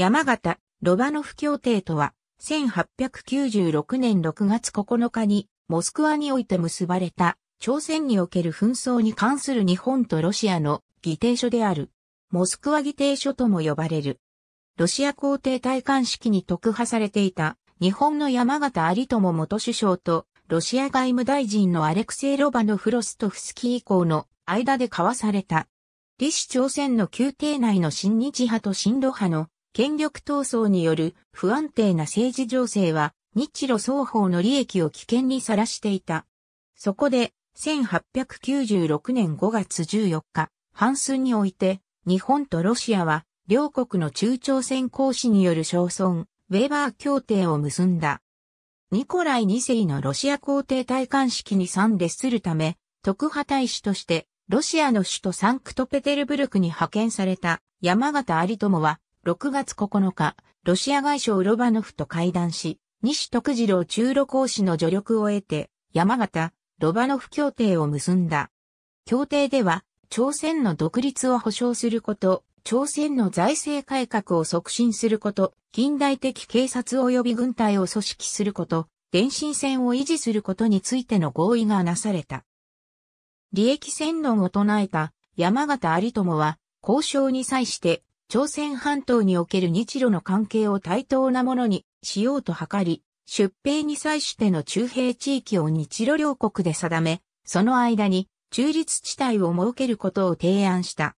山形、ロバノフ協定とは、1896年6月9日に、モスクワにおいて結ばれた、朝鮮における紛争に関する日本とロシアの議定書である。モスクワ議定書とも呼ばれる。ロシア皇帝戴冠式に特派されていた、日本の山形有友元首相と、ロシア外務大臣のアレクセイ・ロバノフロストフスキー以降の間で交わされた。李氏朝鮮の宮廷内の新日派と新露派の権力闘争による不安定な政治情勢は日露双方の利益を危険にさらしていた。そこで、1896年5月14日、半数において、日本とロシアは、両国の中朝鮮行使による商村、ウェーバー協定を結んだ。ニコライ2世のロシア皇帝戴冠式に参列するため、特派大使として、ロシアの首都サンクトペテルブルクに派遣された山形有友は、6月9日、ロシア外相ロバノフと会談し、西徳次郎中路講師の助力を得て、山形、ロバノフ協定を結んだ。協定では、朝鮮の独立を保障すること、朝鮮の財政改革を促進すること、近代的警察及び軍隊を組織すること、電信線を維持することについての合意がなされた。利益宣論を唱えた山形有友は、交渉に際して朝鮮半島における日露の関係を対等なものにしようと図り、出兵に際しての中兵地域を日露両国で定め、その間に中立地帯を設けることを提案した。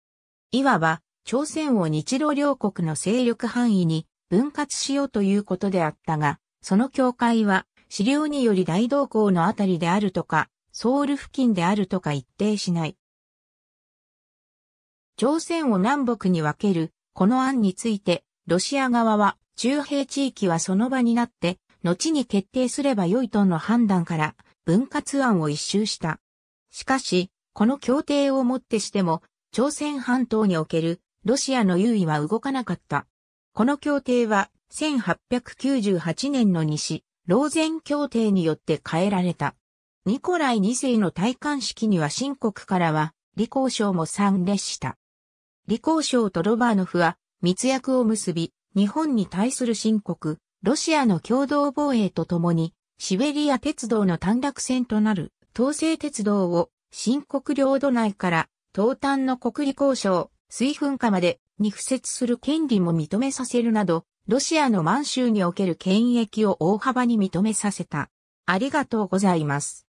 いわば、朝鮮を日露両国の勢力範囲に分割しようということであったが、その境界は、資料により大同向のあたりであるとか、ソウル付近であるとか一定しない。朝鮮を南北に分けるこの案について、ロシア側は、中兵地域はその場になって、後に決定すれば良いとの判断から、分割案を一周した。しかし、この協定をもってしても、朝鮮半島におけるロシアの優位は動かなかった。この協定は、1898年の西、ローゼン協定によって変えられた。ニコライ2世の戴冠式には新国からは、李光章も参列した。李光章とロバーノフは密約を結び、日本に対する申告、ロシアの共同防衛とともに、シベリア鉄道の短絡線となる東西鉄道を新国領土内から東端の国理交渉、水噴火までに付設する権利も認めさせるなど、ロシアの満州における権益を大幅に認めさせた。ありがとうございます。